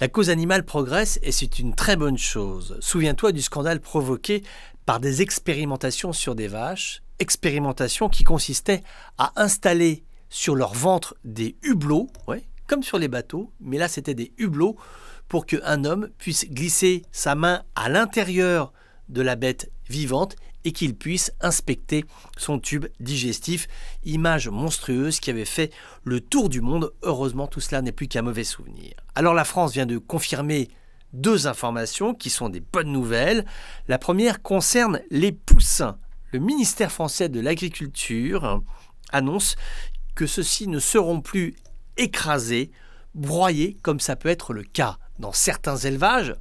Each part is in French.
La cause animale progresse et c'est une très bonne chose. Souviens-toi du scandale provoqué par des expérimentations sur des vaches, expérimentations qui consistaient à installer sur leur ventre des hublots, comme sur les bateaux, mais là c'était des hublots pour qu'un homme puisse glisser sa main à l'intérieur de la bête vivante et qu'il puisse inspecter son tube digestif. Image monstrueuse qui avait fait le tour du monde. Heureusement, tout cela n'est plus qu'un mauvais souvenir. Alors la France vient de confirmer deux informations qui sont des bonnes nouvelles. La première concerne les poussins. Le ministère français de l'Agriculture annonce que ceux-ci ne seront plus écrasés, broyés comme ça peut être le cas dans certains élevages,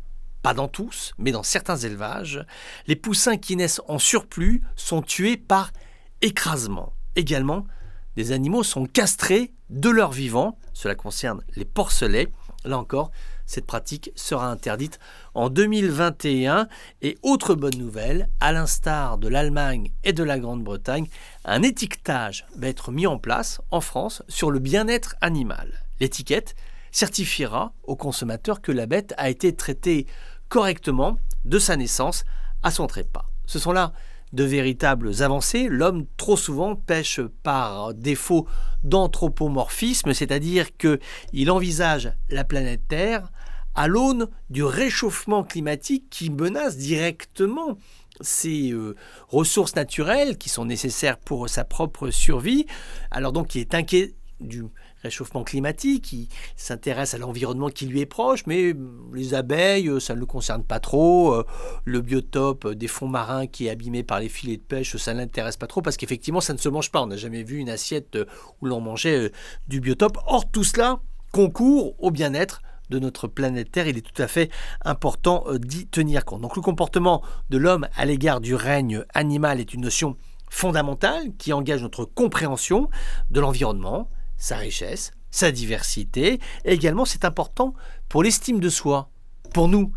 pas dans tous, mais dans certains élevages, les poussins qui naissent en surplus sont tués par écrasement. Également, des animaux sont castrés de leur vivant. Cela concerne les porcelets. Là encore, cette pratique sera interdite en 2021. Et autre bonne nouvelle, à l'instar de l'Allemagne et de la Grande-Bretagne, un étiquetage va être mis en place en France sur le bien-être animal. L'étiquette certifiera aux consommateurs que la bête a été traitée correctement de sa naissance à son trépas. Ce sont là de véritables avancées. L'homme trop souvent pêche par défaut d'anthropomorphisme, c'est-à-dire qu'il envisage la planète Terre à l'aune du réchauffement climatique qui menace directement ses euh, ressources naturelles qui sont nécessaires pour sa propre survie. Alors donc il est inquiet du réchauffement climatique, il s'intéresse à l'environnement qui lui est proche, mais les abeilles, ça ne le concerne pas trop, euh, le biotope des fonds marins qui est abîmé par les filets de pêche, ça ne l'intéresse pas trop, parce qu'effectivement, ça ne se mange pas, on n'a jamais vu une assiette euh, où l'on mangeait euh, du biotope. Or, tout cela concourt au bien-être de notre planète Terre, il est tout à fait important d'y tenir compte. Donc le comportement de l'homme à l'égard du règne animal est une notion fondamentale qui engage notre compréhension de l'environnement, sa richesse, sa diversité, et également c'est important pour l'estime de soi, pour nous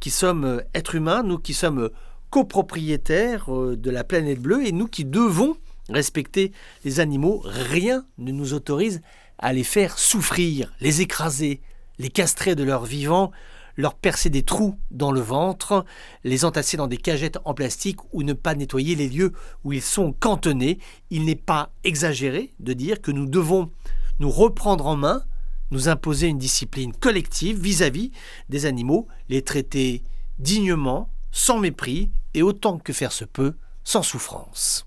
qui sommes euh, êtres humains, nous qui sommes euh, copropriétaires euh, de la planète bleue et nous qui devons respecter les animaux, rien ne nous autorise à les faire souffrir, les écraser, les castrer de leur vivant, leur percer des trous dans le ventre, les entasser dans des cagettes en plastique ou ne pas nettoyer les lieux où ils sont cantonnés. Il n'est pas exagéré de dire que nous devons nous reprendre en main, nous imposer une discipline collective vis-à-vis des animaux, les traiter dignement, sans mépris et autant que faire se peut, sans souffrance.